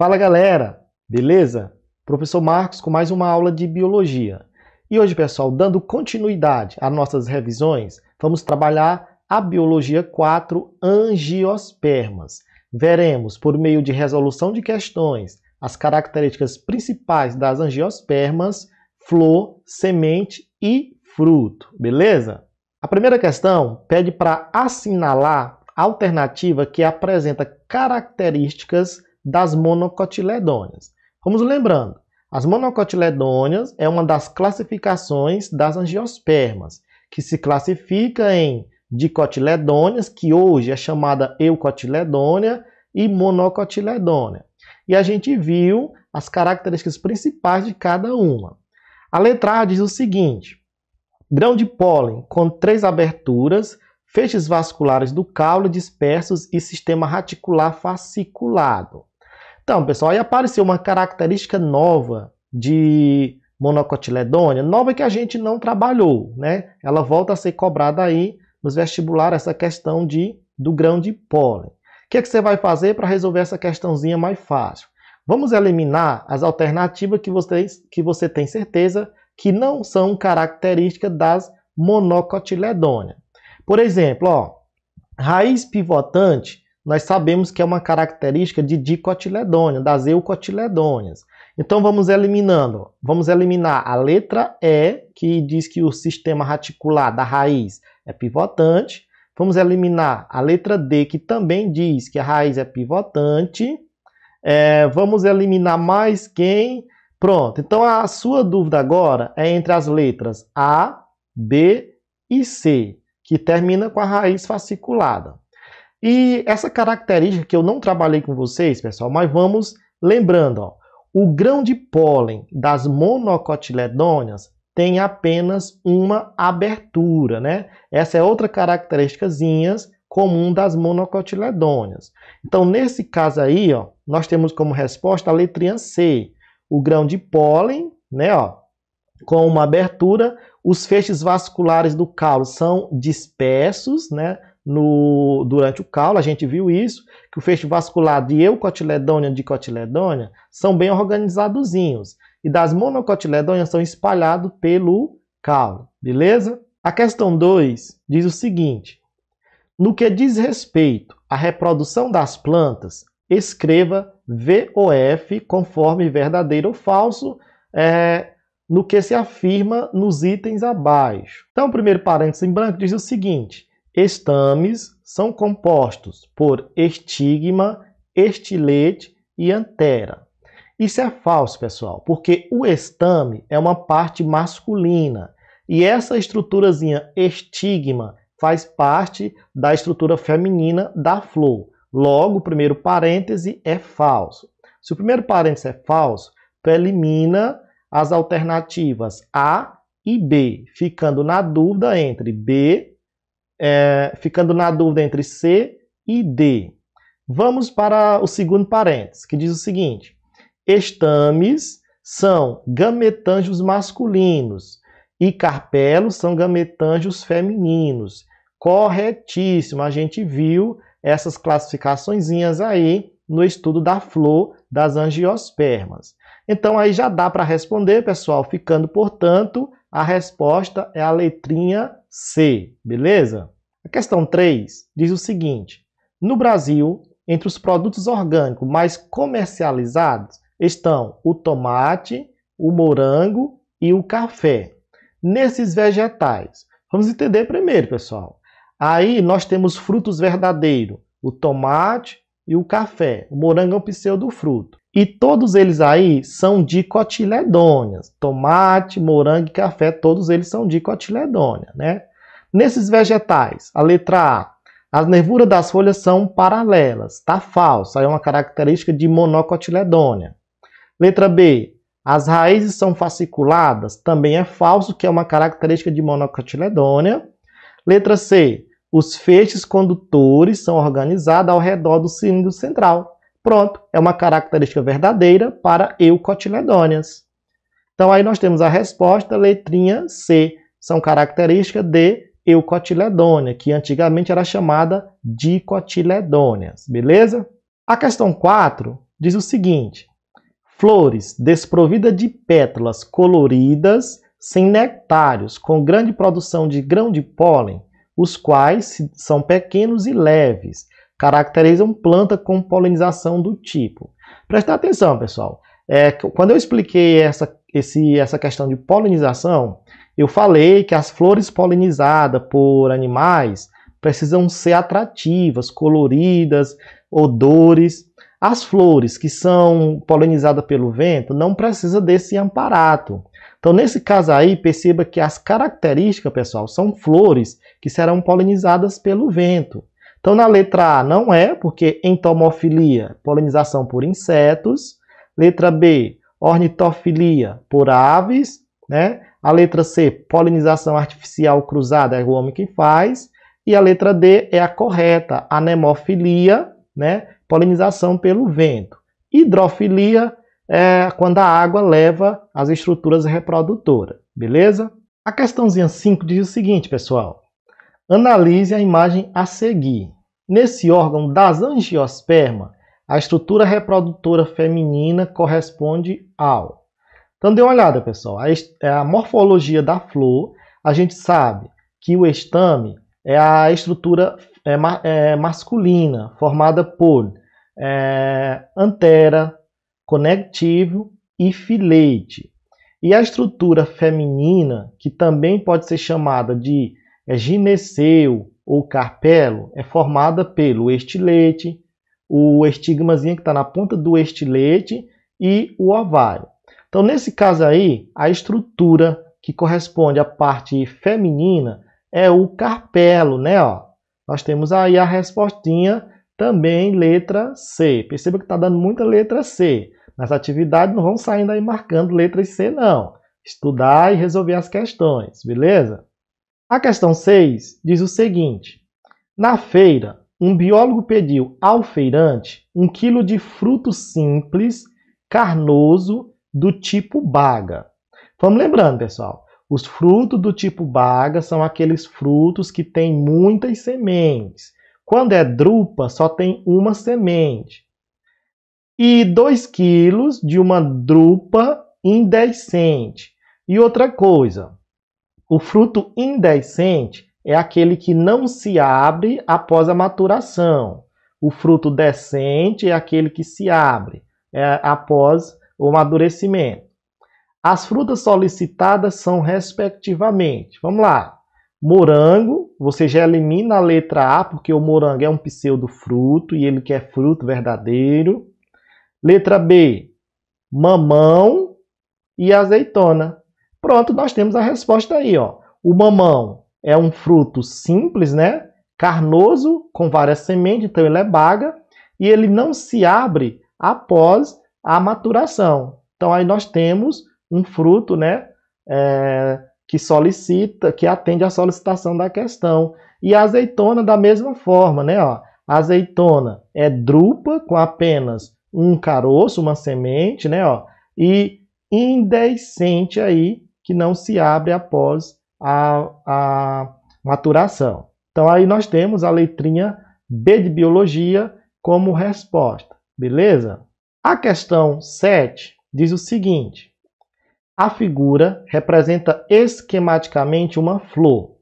Fala galera, beleza? Professor Marcos com mais uma aula de biologia. E hoje, pessoal, dando continuidade às nossas revisões, vamos trabalhar a biologia 4 angiospermas. Veremos, por meio de resolução de questões, as características principais das angiospermas, flor, semente e fruto, beleza? A primeira questão pede para assinalar a alternativa que apresenta características das monocotiledôneas. Vamos lembrando, as monocotiledôneas é uma das classificações das angiospermas, que se classifica em dicotiledôneas, que hoje é chamada eucotiledônia, e monocotiledônia. E a gente viu as características principais de cada uma. A letra A diz o seguinte: grão de pólen com três aberturas, feixes vasculares do caule dispersos e sistema reticular fasciculado. Então, pessoal, aí apareceu uma característica nova de monocotiledônia, nova que a gente não trabalhou, né? Ela volta a ser cobrada aí nos vestibular essa questão de, do grão de pólen. O que, é que você vai fazer para resolver essa questãozinha mais fácil? Vamos eliminar as alternativas que, você que você tem certeza que não são características das monocotiledônia. Por exemplo, ó, raiz pivotante nós sabemos que é uma característica de dicotiledônia, das eucotiledônias. Então vamos eliminando, vamos eliminar a letra E, que diz que o sistema reticular da raiz é pivotante. Vamos eliminar a letra D, que também diz que a raiz é pivotante. É, vamos eliminar mais quem? Pronto, então a sua dúvida agora é entre as letras A, B e C, que termina com a raiz fasciculada. E essa característica que eu não trabalhei com vocês, pessoal, mas vamos lembrando, ó, o grão de pólen das monocotiledôneas tem apenas uma abertura, né? Essa é outra característica comum das monocotiledôneas. Então, nesse caso aí, ó, nós temos como resposta a letrinha C, o grão de pólen, né, ó, com uma abertura, os feixes vasculares do caule são dispersos, né, no, durante o caule, a gente viu isso, que o feixe vascular de eucotiledônia e dicotiledônia são bem organizadozinhos. E das monocotiledônias são espalhados pelo caule, beleza? A questão 2 diz o seguinte: no que diz respeito à reprodução das plantas, escreva VOF conforme verdadeiro ou falso é, no que se afirma nos itens abaixo. Então, o primeiro parênteses em branco diz o seguinte: Estames são compostos por estigma, estilete e antera. Isso é falso, pessoal, porque o estame é uma parte masculina e essa estruturazinha estigma faz parte da estrutura feminina da flor. Logo, o primeiro parêntese é falso. Se o primeiro parêntese é falso, tu elimina as alternativas A e B, ficando na dúvida entre B é, ficando na dúvida entre C e D. Vamos para o segundo parênteses, que diz o seguinte: estames são gametanjos masculinos e carpelos são gametanjos femininos. Corretíssimo, a gente viu essas classificaçõezinhas aí no estudo da flor das angiospermas. Então aí já dá para responder, pessoal, ficando, portanto, a resposta é a letrinha C, beleza? A questão 3 diz o seguinte: No Brasil, entre os produtos orgânicos mais comercializados estão o tomate, o morango e o café. Nesses vegetais, vamos entender primeiro, pessoal. Aí nós temos frutos verdadeiros, o tomate e o café. O morango é um pseudofruto. E todos eles aí são dicotiledôneas. Tomate, morango e café, todos eles são dicotiledônia, né? Nesses vegetais, a letra A, as nervuras das folhas são paralelas, está falso, aí é uma característica de monocotiledônia. Letra B, as raízes são fasciculadas, também é falso, que é uma característica de monocotiledônia. Letra C, os feixes condutores são organizados ao redor do cilindro central, Pronto, é uma característica verdadeira para eucotiledôneas. Então aí nós temos a resposta, letrinha C. São características de eucotiledônia, que antigamente era chamada dicotiledôneas, beleza? A questão 4 diz o seguinte: flores desprovidas de pétalas coloridas, sem nectários, com grande produção de grão de pólen, os quais são pequenos e leves, caracterizam planta com polinização do tipo. Presta atenção, pessoal. É, quando eu expliquei essa, esse, essa questão de polinização, eu falei que as flores polinizadas por animais precisam ser atrativas, coloridas, odores. As flores que são polinizadas pelo vento não precisa desse amparato. Então, nesse caso aí, perceba que as características, pessoal, são flores que serão polinizadas pelo vento. Então, na letra A não é, porque entomofilia, polinização por insetos. Letra B, ornitofilia por aves, né? A letra C, polinização artificial cruzada, é o homem que faz. E a letra D é a correta, anemofilia, né? Polinização pelo vento. Hidrofilia é quando a água leva as estruturas reprodutoras, beleza? A questãozinha 5 diz o seguinte, pessoal. Analise a imagem a seguir. Nesse órgão das angiosperma, a estrutura reprodutora feminina corresponde ao. Então dê uma olhada, pessoal. A, é a morfologia da flor, a gente sabe que o estame é a estrutura é, é, masculina, formada por é, antera, conectivo e filete. E a estrutura feminina, que também pode ser chamada de é gineceu ou carpelo é formada pelo estilete, o estigmazinho que está na ponta do estilete e o ovário. Então, nesse caso aí, a estrutura que corresponde à parte feminina é o carpelo, né? Ó. Nós temos aí a respostinha também letra C. Perceba que está dando muita letra C. Nas atividades não vão saindo aí marcando letras C, não. Estudar e resolver as questões, beleza? A questão 6 diz o seguinte: Na feira, um biólogo pediu ao feirante um quilo de fruto simples, carnoso, do tipo baga. Vamos lembrando, pessoal, os frutos do tipo baga são aqueles frutos que têm muitas sementes. Quando é drupa, só tem uma semente. E 2 quilos de uma drupa indecente. E outra coisa, o fruto indecente é aquele que não se abre após a maturação. O fruto decente é aquele que se abre é, após o amadurecimento. As frutas solicitadas são respectivamente. Vamos lá. Morango, você já elimina a letra A, porque o morango é um pseudofruto e ele quer fruto verdadeiro. Letra B, mamão e azeitona. Pronto, nós temos a resposta aí, ó. O mamão é um fruto simples, né? Carnoso, com várias sementes, então ele é baga e ele não se abre após a maturação. Então aí nós temos um fruto, né? É, que solicita, que atende à solicitação da questão. E a azeitona da mesma forma, né? Ó, a azeitona é drupa com apenas um caroço, uma semente, né? Ó, e indecente aí que não se abre após a, a maturação. Então aí nós temos a letrinha B de biologia como resposta, beleza? A questão 7 diz o seguinte: a figura representa esquematicamente uma flor.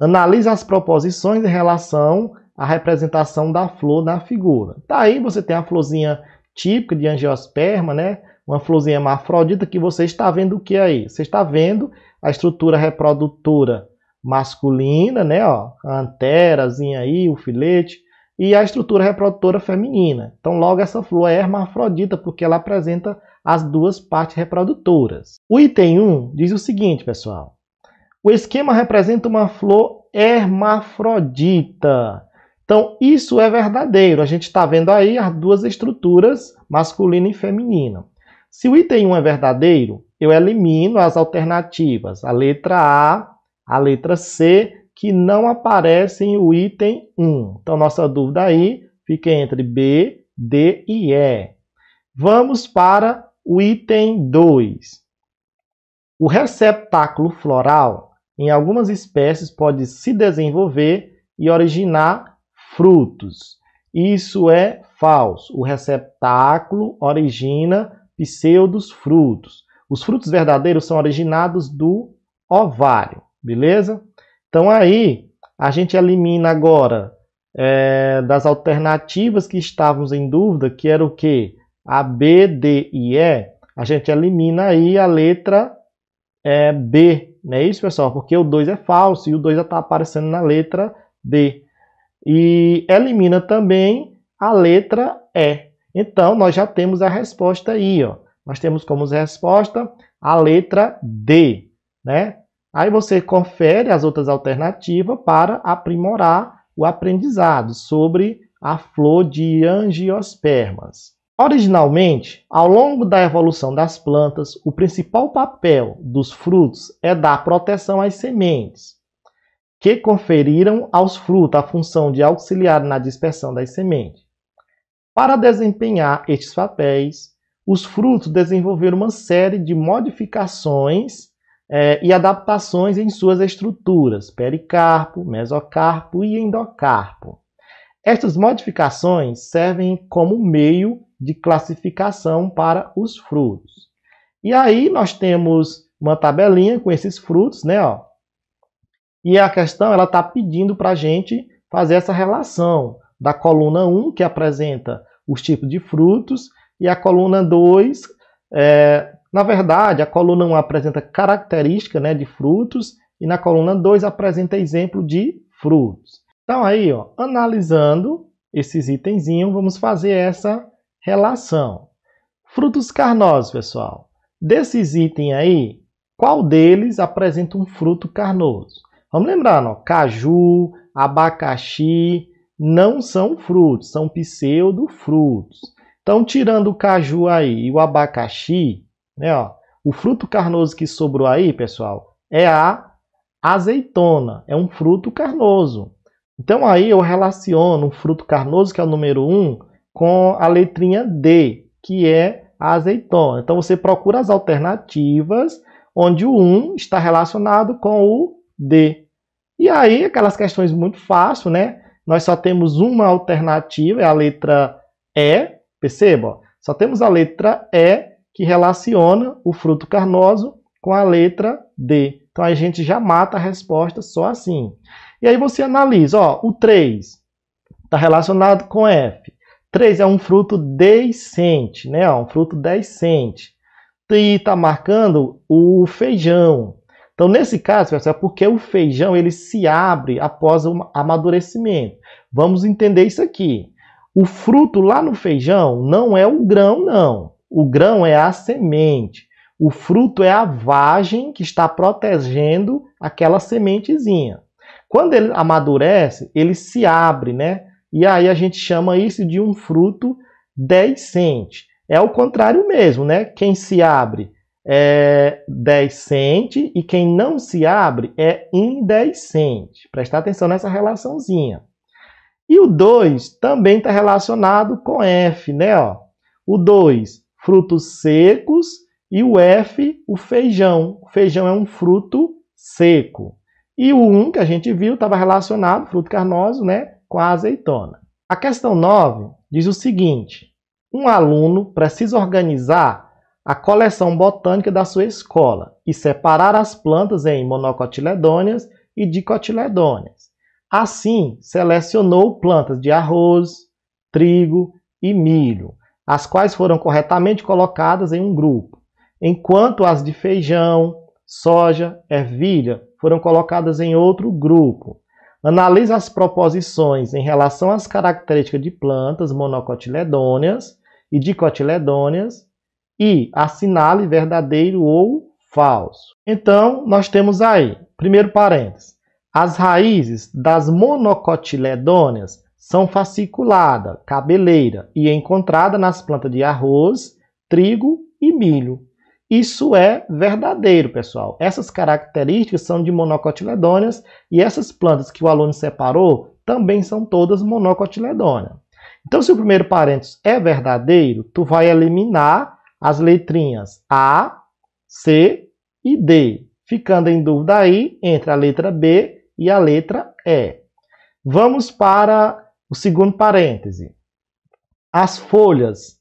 Analise as proposições em relação à representação da flor na figura. Tá aí você tem a florzinha típica de angiosperma, né? uma florzinha hermafrodita, que você está vendo o que aí? Você está vendo a estrutura reprodutora masculina, né? Ó, a anterazinha aí, o filete, e a estrutura reprodutora feminina. Então, logo, essa flor é hermafrodita, porque ela apresenta as duas partes reprodutoras. O item 1 diz o seguinte, pessoal. O esquema representa uma flor hermafrodita. Então, isso é verdadeiro. A gente está vendo aí as duas estruturas, masculina e feminina. Se o item 1 é verdadeiro, eu elimino as alternativas, a letra A, a letra C, que não aparecem o item 1. Então, nossa dúvida aí fica entre B, D e E. Vamos para o item 2. O receptáculo floral, em algumas espécies, pode se desenvolver e originar frutos. Isso é falso. O receptáculo origina pseudos frutos. Os frutos verdadeiros são originados do ovário, beleza? Então aí a gente elimina agora é, das alternativas que estávamos em dúvida, que era o que? A B, D e E, a gente elimina aí a letra é, B, não é isso, pessoal? Porque o 2 é falso e o 2 já está aparecendo na letra B. E elimina também a letra E. Então, nós já temos a resposta aí, ó. Nós temos como resposta a letra D, né? Aí você confere as outras alternativas para aprimorar o aprendizado sobre a flor de angiospermas. Originalmente, ao longo da evolução das plantas, o principal papel dos frutos é dar proteção às sementes, que conferiram aos frutos a função de auxiliar na dispersão das sementes. Para desempenhar estes papéis, os frutos desenvolveram uma série de modificações é, e adaptações em suas estruturas, pericarpo, mesocarpo e endocarpo. Estas modificações servem como meio de classificação para os frutos. E aí nós temos uma tabelinha com esses frutos, né? Ó. E a questão ela está pedindo para a gente fazer essa relação da coluna 1, que apresenta os tipos de frutos, e a coluna 2, é, na verdade, a coluna 1 apresenta característica né, de frutos, e na coluna 2 apresenta exemplo de frutos. Então aí, ó, analisando esses itenzinhos, vamos fazer essa relação. Frutos carnosos, pessoal. Desses itens aí, qual deles apresenta um fruto carnoso? Vamos lembrar, ó, caju, abacaxi, não são frutos, são pseudofrutos. Então, tirando o caju aí e o abacaxi, né, ó, o fruto carnoso que sobrou aí, pessoal, é a azeitona, é um fruto carnoso. Então, aí eu relaciono o fruto carnoso, que é o número 1, com a letrinha D, que é a azeitona. Então, você procura as alternativas onde o 1 está relacionado com o D. E aí, aquelas questões muito fáceis, né? nós só temos uma alternativa, é a letra E. Perceba, só temos a letra E que relaciona o fruto carnoso com a letra D. Então a gente já mata a resposta só assim. E aí você analisa, ó, o 3 está relacionado com F. 3 é um fruto decente, né? Um fruto decente E está marcando o feijão. Então, nesse caso, pessoal, é porque o feijão ele se abre após o amadurecimento. Vamos entender isso aqui. O fruto lá no feijão não é o grão, não. O grão é a semente. O fruto é a vagem que está protegendo aquela sementezinha. Quando ele amadurece, ele se abre, né? E aí a gente chama isso de um fruto decente. É o contrário mesmo, né? Quem se abre é descente e quem não se abre é indecente. Prestar atenção nessa relaçãozinha. E o 2 também está relacionado com F, né? Ó. O 2, frutos secos, e o F, o feijão. O feijão é um fruto seco. E o 1 um que a gente viu estava relacionado, fruto carnoso, né? Com a azeitona. A questão 9 diz o seguinte: um aluno precisa organizar a coleção botânica da sua escola e separar as plantas em monocotiledôneas e dicotiledôneas. Assim, selecionou plantas de arroz, trigo e milho, as quais foram corretamente colocadas em um grupo, enquanto as de feijão, soja, ervilha foram colocadas em outro grupo. Analise as proposições em relação às características de plantas monocotiledôneas e dicotiledôneas e assinale verdadeiro ou falso. Então, nós temos aí, primeiro parênteses, as raízes das monocotiledôneas são fasciculada, cabeleira e encontrada nas plantas de arroz, trigo e milho. Isso é verdadeiro, pessoal. Essas características são de monocotiledôneas e essas plantas que o aluno separou também são todas monocotiledôneas. Então, se o primeiro parênteses é verdadeiro, tu vai eliminar as letrinhas A, C e D, ficando em dúvida aí entre a letra B e a letra E. Vamos para o segundo parêntese. As folhas,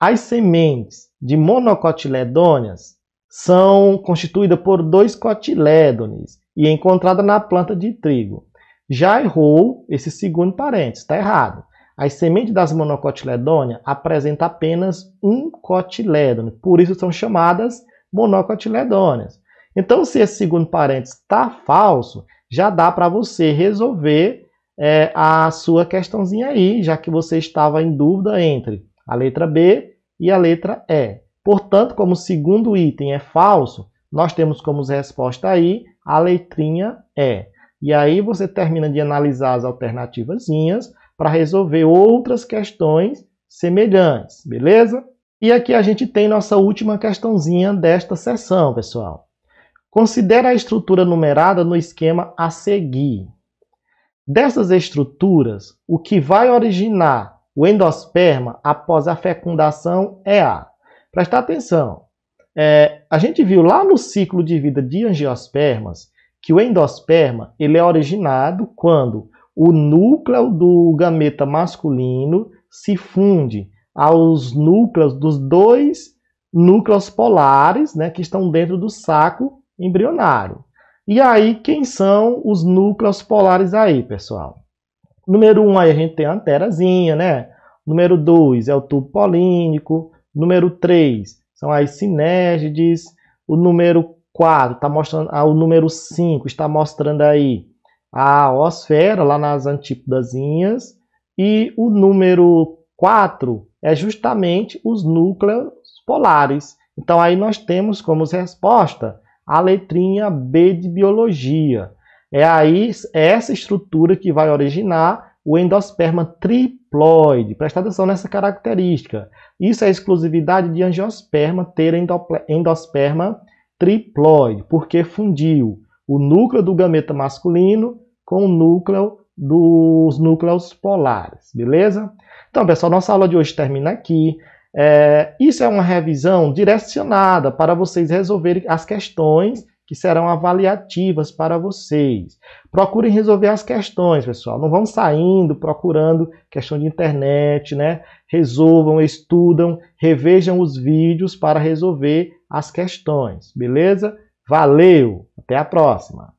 as sementes de monocotiledôneas são constituídas por dois cotilédones e é encontrada na planta de trigo. Já errou esse segundo parênteses, está errado. As sementes das monocotiledôneas apresentam apenas um cotilédone, por isso são chamadas monocotiledôneas. Então, se esse segundo parênteses está falso, já dá para você resolver é, a sua questãozinha aí, já que você estava em dúvida entre a letra B e a letra E. Portanto, como o segundo item é falso, nós temos como resposta aí a letrinha E. E aí você termina de analisar as alternativazinhas para resolver outras questões semelhantes, beleza? E aqui a gente tem nossa última questãozinha desta sessão, pessoal. Considera a estrutura numerada no esquema a seguir. Dessas estruturas, o que vai originar o endosperma após a fecundação é A. Presta atenção. É, a gente viu lá no ciclo de vida de angiospermas que o endosperma ele é originado quando o núcleo do gameta masculino se funde aos núcleos dos dois núcleos polares né, que estão dentro do saco embrionário. E aí, quem são os núcleos polares aí, pessoal? Número 1, um, aí a gente tem a anterazinha, né? Número 2 é o tubo polínico. Número 3 são as sinégides. O número 4 está mostrando. Ah, o número 5 está mostrando aí a osfera, lá nas antípodazinhas, e o número 4 é justamente os núcleos polares. Então aí nós temos como resposta a letrinha B de biologia. É aí é essa estrutura que vai originar o endosperma triploide. Presta atenção nessa característica. Isso é exclusividade de angiosperma ter endosperma triploide, porque fundiu o núcleo do gameta masculino com o núcleo dos núcleos polares, beleza? Então, pessoal, nossa aula de hoje termina aqui. É, isso é uma revisão direcionada para vocês resolverem as questões que serão avaliativas para vocês. Procurem resolver as questões, pessoal. Não vão saindo procurando questão de internet, né? Resolvam, estudam, revejam os vídeos para resolver as questões, beleza? Valeu! Até a próxima!